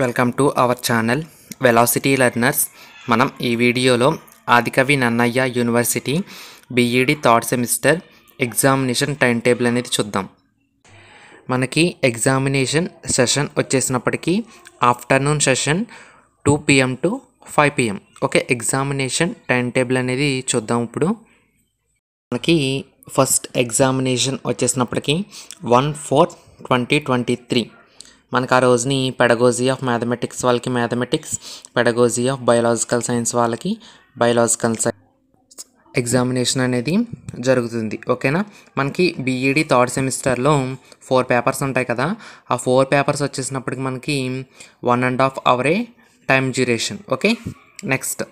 welcome to our channel velocity learners మనం ఈ వీడియోలో Adikavi Nannaya university BEd third semester examination time table అనేది చూద్దాం మనకి ఎగ్జామినేషన్ సెషన్ వచ్చేసినప్పటికీ afternoon session two PM to five PM okay examination time table అనేది చూద్దాం ఇప్పుడు మనకి ఫస్ట్ ఎగ్జామినేషన్ వచ్చేసినప్పటికీ one four twenty twenty three మనకు ఆ రోజుని పెడగోజీ ఆఫ్ మ్యాథమెటిక్స్ వాళ్ళకి mathematics pedagogy of biological science వాళ్ళకి బయలాజికల్ సైన్స్ ఎగ్జామినేషన్ అనేది జరుగుతుంది ఓకేనా మనకి బీఈడి థర్డ్ సెమిస్టర్లో ఫోర్ పేపర్స్ ఉంటాయి కదా ఆ ఫోర్ పేపర్స్ వచ్చేసినప్పటికి మనకి వన్ అండ్ హాఫ్ అవరే టైం డ్యూరేషన్ ఓకే నెక్స్ట్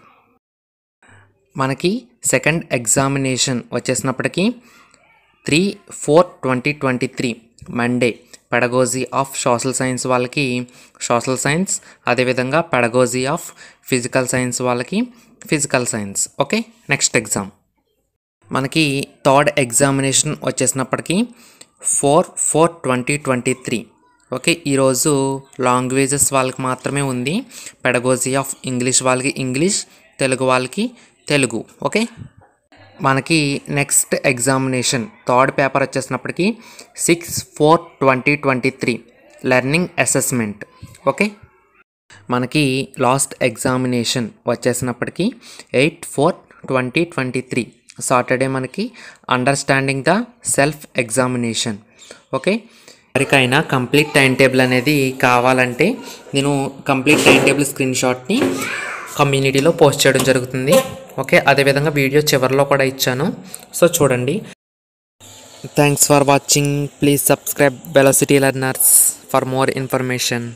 మనకి సెకండ్ ఎగ్జామినేషన్ వచ్చేసినప్పటికీ three four twenty twenty three Monday pedagogy of social science వాళ్ళకి సోషల్ సైన్స్ అదేవిధంగా పెడగోజీ ఆఫ్ ఫిజికల్ సైన్స్ వాళ్ళకి physical science okay next exam మనకి third examination వచ్చేసినప్పటికీ four four twenty twenty three okay ఈరోజు languages వాళ్ళకి మాత్రమే ఉంది పెడగోజీ ఆఫ్ ఇంగ్లీష్ వాళ్ళకి ఇంగ్లీష్ తెలుగు వాళ్ళకి తెలుగు ఓకే మనకి నెక్స్ట్ ఎగ్జామినేషన్ థర్డ్ పేపర్ వచ్చేసినప్పటికీ six four twenty twenty three learning assessment okay మనకి లాస్ట్ ఎగ్జామినేషన్ వచ్చేసినప్పటికీ eight four twenty twenty three Saturday మనకి understanding the self examination okay ఎవరికైనా కంప్లీట్ టైం టేబుల్ అనేది కావాలంటే నేను కంప్లీట్ టైం టేబుల్ స్క్రీన్ షాట్ని కమ్యూనిటీలో పోస్ట్ చేయడం జరుగుతుంది ఓకే అదేవిధంగా వీడియో చివరిలో కూడా ఇచ్చాను సో చూడండి thanks for watching please subscribe velocity learners for more information